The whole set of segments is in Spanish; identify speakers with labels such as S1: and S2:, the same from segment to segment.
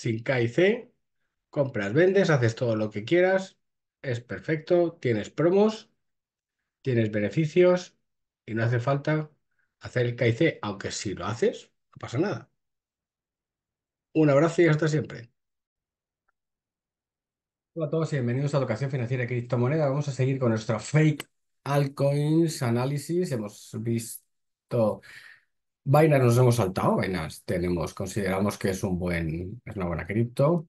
S1: sin K C, compras, vendes, haces todo lo que quieras, es perfecto, tienes promos, tienes beneficios y no hace falta hacer el K aunque si lo haces, no pasa nada. Un abrazo y hasta siempre. Hola a todos y bienvenidos a Educación Financiera y Criptomoneda. Vamos a seguir con nuestro fake altcoins análisis. Hemos visto Binance nos hemos saltado. vainas tenemos, consideramos que es un buen, es una buena cripto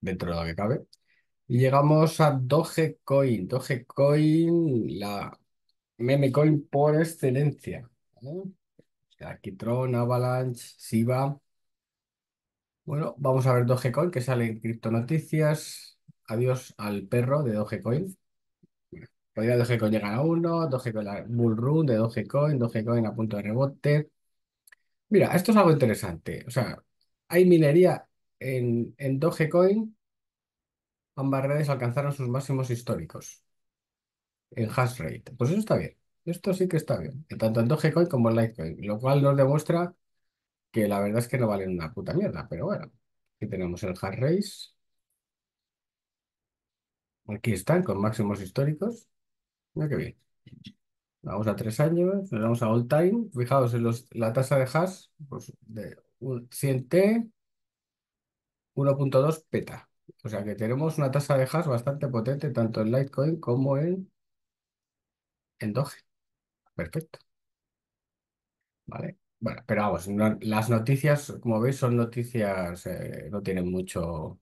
S1: dentro de lo que cabe. Y llegamos a Dogecoin. Dogecoin, la memecoin por excelencia. Arquitron, Avalanche, Siva. Bueno, vamos a ver Dogecoin, que sale en Noticias. Adiós al perro de Dogecoin. Podría Dogecoin llegar a uno, Dogecoin Bull Run de Dogecoin, Dogecoin a punto de rebote, Mira, esto es algo interesante. O sea, hay minería en, en Dogecoin. Ambas redes alcanzaron sus máximos históricos en hash rate. Pues eso está bien. Esto sí que está bien. Tanto en Dogecoin como en Litecoin. Lo cual nos demuestra que la verdad es que no valen una puta mierda. Pero bueno, aquí tenemos el hash race. Aquí están con máximos históricos. Mira qué bien. Vamos a tres años, nos vamos a all time. Fijaos en la tasa de hash, pues de 100T, 1.2 peta. O sea que tenemos una tasa de hash bastante potente tanto en Litecoin como en, en Doge. Perfecto. Vale. Bueno, pero vamos, las noticias, como veis, son noticias, eh, no tienen mucho, o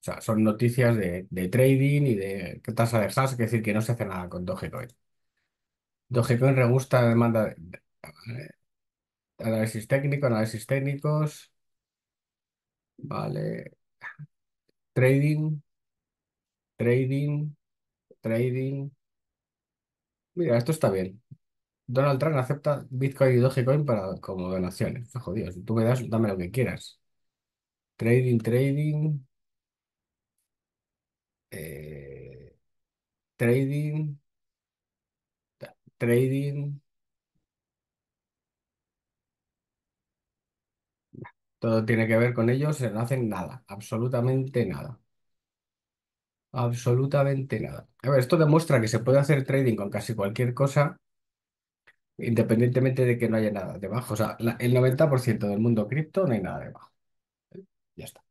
S1: sea, son noticias de, de, trading y de tasa de hash, es decir, que no se hace nada con Dogecoin. Dogecoin regusta la demanda de análisis técnico, análisis técnicos, vale, trading, trading, trading. Mira, esto está bien. Donald Trump acepta Bitcoin y Dogecoin para, como donaciones. Jodidos, tú me das, dame lo que quieras. Trading, trading. Eh, trading trading, todo tiene que ver con ellos, no hacen nada, absolutamente nada. Absolutamente nada. A ver, esto demuestra que se puede hacer trading con casi cualquier cosa, independientemente de que no haya nada debajo. O sea, el 90% del mundo cripto no hay nada debajo. Ya está,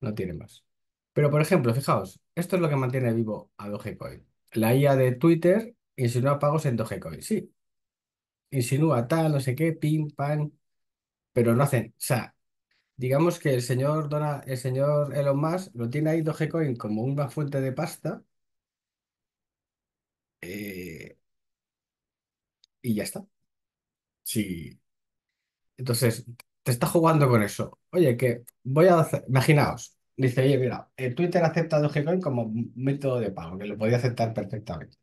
S1: no tiene más. Pero, por ejemplo, fijaos, esto es lo que mantiene vivo a Dogecoin. La IA de Twitter Insinúa pagos en Dogecoin, sí. Insinúa tal, no sé qué, pim, pan, pero no hacen. O sea, digamos que el señor Dona, el señor Elon Musk lo tiene ahí Dogecoin como una fuente de pasta eh, y ya está. Sí. Entonces, te está jugando con eso. Oye, que voy a hacer, imaginaos, dice, oye, mira, eh, Twitter acepta Dogecoin como método de pago, que lo podía aceptar perfectamente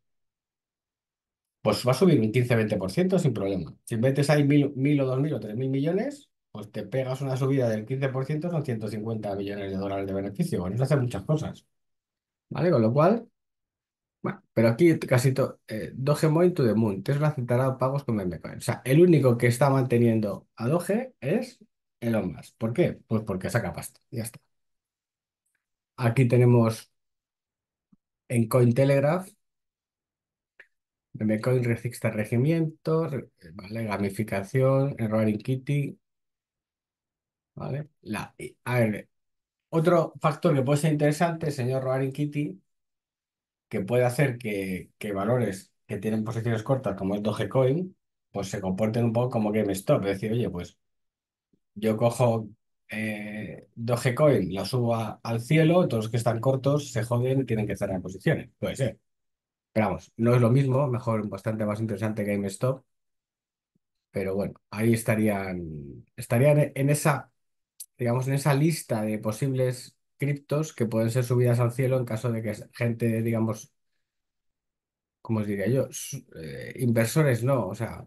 S1: pues va a subir un 15-20% sin problema. Si metes ahí mil, mil o dos mil o tres mil millones, pues te pegas una subida del 15%, son 150 millones de dólares de beneficio. Bueno, a hace muchas cosas. ¿Vale? Con lo cual, bueno, pero aquí casi todo, eh, Doge Moin to the moon, Tesla aceptará pagos con Memecoin. O sea, el único que está manteniendo a Doge es Elon Musk. ¿Por qué? Pues porque saca pasta, ya está. Aquí tenemos en Cointelegraph Mcoin resiste regimientos ¿vale? Gamificación, Roaring Kitty, ¿vale? La, a ver, otro factor que puede ser interesante, señor Roaring Kitty, que puede hacer que, que valores que tienen posiciones cortas, como es Dogecoin, pues se comporten un poco como GameStop. Es decir, oye, pues yo cojo eh, Dogecoin, lo subo al cielo, todos los que están cortos se joden y tienen que cerrar posiciones. Puede ser. Pero vamos, no es lo mismo, mejor bastante más interesante que GameStop. Pero bueno, ahí estarían, estarían en esa, digamos, en esa lista de posibles criptos que pueden ser subidas al cielo en caso de que gente, digamos, como os diría yo, eh, inversores no, o sea,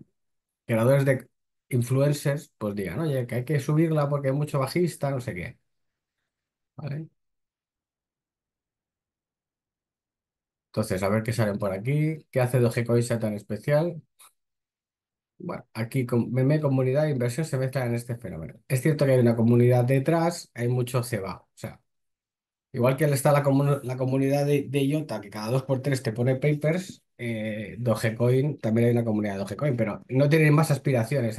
S1: creadores de influencers, pues digan, oye, que hay que subirla porque hay mucho bajista, no sé qué. ¿Vale? Entonces, a ver qué salen por aquí. ¿Qué hace Dogecoin sea tan especial? Bueno, aquí con meme, comunidad e inversión se mezclan en este fenómeno. Es cierto que hay una comunidad detrás, hay mucho cebado. O sea, igual que está la, la comunidad de, IOTA, que cada dos por tres te pone papers, eh, Dogecoin, también hay una comunidad de Dogecoin, pero no tienen más aspiraciones.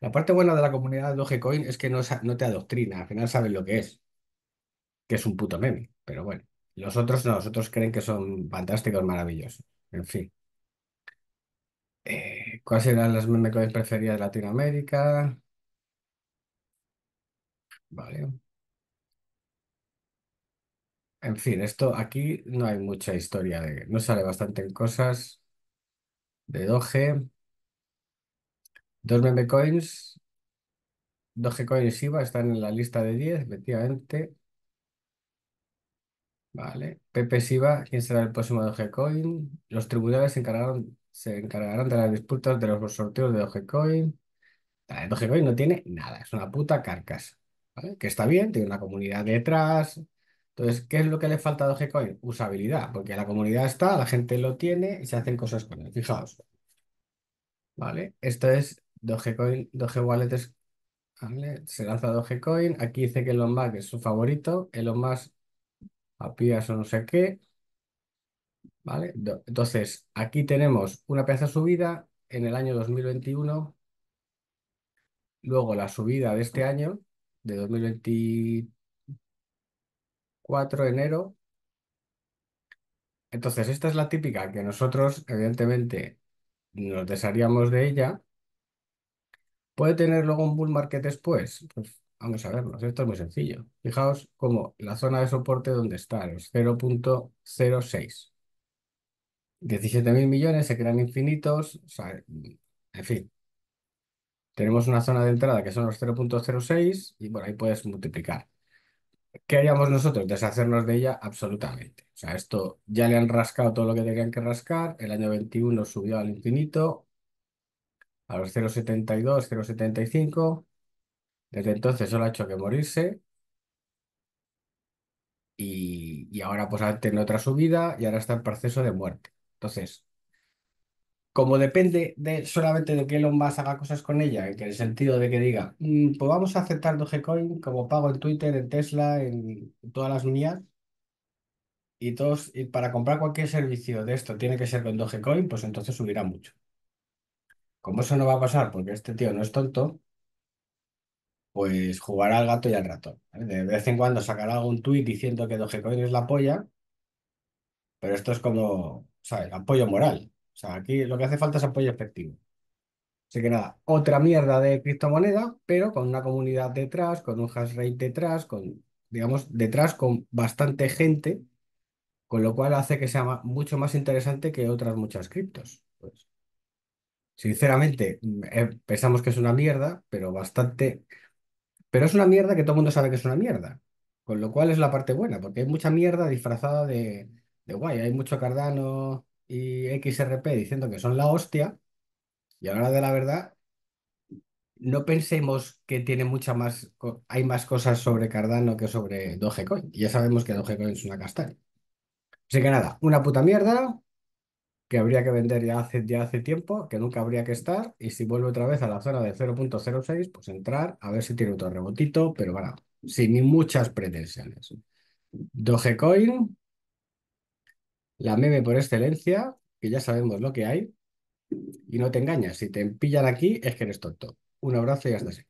S1: La parte buena de la comunidad de Dogecoin es que no, no te adoctrina, al final sabes lo que es, que es un puto meme, pero bueno. Los otros no, los otros creen que son fantásticos, maravillosos. En fin. Eh, ¿cuáles eran las memecoins preferidas de Latinoamérica? Vale. En fin, esto aquí no hay mucha historia de. No sale bastante en cosas de Doge. Dos memecoins. coins. Dogecoin y Shiba están en la lista de 10, efectivamente. Vale. Pepe Siva, ¿quién será el próximo Dogecoin? Los tribunales se se encargarán de las disputas de los sorteos de Dogecoin. Dogecoin no tiene nada, es una puta carcasa. ¿vale? Que está bien, tiene una comunidad detrás. Entonces, ¿qué es lo que le falta a Dogecoin? Usabilidad, porque la comunidad está, la gente lo tiene y se hacen cosas con él. Fijaos. Vale, esto es Dogecoin, Doge Se lanza Dogecoin. Aquí dice que Elon Musk es su favorito. Elon Musk apías o no sé qué, ¿vale? Entonces, aquí tenemos una pieza subida en el año 2021, luego la subida de este año, de 2024, enero. Entonces, esta es la típica que nosotros, evidentemente, nos desharíamos de ella. ¿Puede tener luego un bull market después? Pues Vamos a verlo, esto es muy sencillo. Fijaos cómo la zona de soporte donde está, los 0.06. 17.000 millones se quedan infinitos, en fin. Tenemos una zona de entrada que son los 0.06 y bueno ahí puedes multiplicar. ¿Qué haríamos nosotros? Deshacernos de ella absolutamente. O sea, esto ya le han rascado todo lo que tenían que rascar. El año 21 subió al infinito, a los 0.72, 0.75 desde entonces solo ha hecho que morirse y, ahora pues ha tenido otra subida y ahora está en proceso de muerte. Entonces, como depende de, solamente de que Elon Musk haga cosas con ella, en el sentido de que diga, mm, pues vamos a aceptar Dogecoin como pago en Twitter, en Tesla, en todas las mías, y todos, y para comprar cualquier servicio de esto tiene que ser con Dogecoin, pues entonces subirá mucho. Como eso no va a pasar, porque este tío no es tonto, pues jugará al gato y al ratón. De vez en cuando sacará algún tuit diciendo que Dogecoin es la polla, pero esto es como, ¿sabes? Apoyo moral. O sea, aquí lo que hace falta es apoyo efectivo. Así que nada, otra mierda de criptomoneda, pero con una comunidad detrás, con un hash detrás, con, digamos, detrás con bastante gente, con lo cual hace que sea mucho más interesante que otras muchas criptos. Pues, sinceramente, mm, eh, pensamos que es una mierda, pero bastante pero es una mierda que todo el mundo sabe que es una mierda. Con lo cual es la parte buena, porque hay mucha mierda disfrazada de, guay. Hay mucho Cardano y XRP diciendo que son la hostia. Y ahora de la verdad, no pensemos que tiene mucha más, hay más cosas sobre Cardano que sobre Dogecoin. Ya sabemos que Dogecoin es una castaña. Así que nada, una puta mierda, que habría que vender ya hace, ya hace tiempo, que nunca habría que estar, y si vuelve otra vez a la zona de 0.06, pues entrar, a ver si tiene otro rebotito, pero bueno, sin muchas pretensiones. Dogecoin, la meme por excelencia, que ya sabemos lo que hay, y no te engañas, si te pillan aquí es que eres tonto. Un abrazo y hasta siempre.